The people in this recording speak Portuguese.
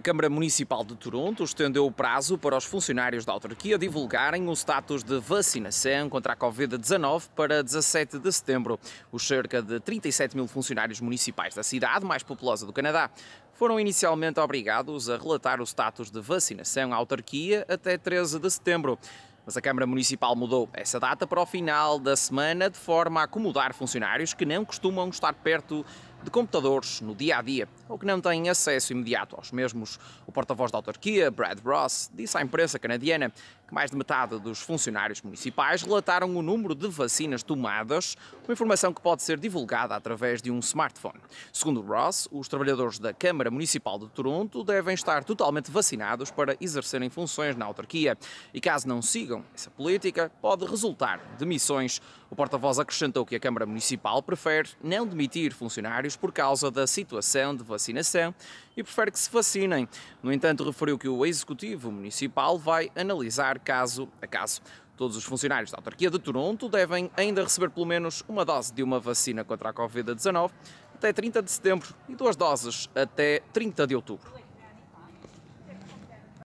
A Câmara Municipal de Toronto estendeu o prazo para os funcionários da autarquia divulgarem o status de vacinação contra a Covid-19 para 17 de setembro. Os cerca de 37 mil funcionários municipais da cidade mais populosa do Canadá foram inicialmente obrigados a relatar o status de vacinação à autarquia até 13 de setembro. Mas a Câmara Municipal mudou essa data para o final da semana de forma a acomodar funcionários que não costumam estar perto de computadores no dia a dia, ou que não têm acesso imediato aos mesmos. O porta-voz da autarquia, Brad Ross, disse à imprensa canadiana que mais de metade dos funcionários municipais relataram o número de vacinas tomadas, uma informação que pode ser divulgada através de um smartphone. Segundo Ross, os trabalhadores da Câmara Municipal de Toronto devem estar totalmente vacinados para exercerem funções na autarquia e, caso não sigam essa política, pode resultar demissões. O porta-voz acrescentou que a Câmara Municipal prefere não demitir funcionários por causa da situação de vacinação e prefere que se vacinem. No entanto, referiu que o Executivo Municipal vai analisar caso a caso. Todos os funcionários da autarquia de Toronto devem ainda receber pelo menos uma dose de uma vacina contra a Covid-19 até 30 de setembro e duas doses até 30 de outubro.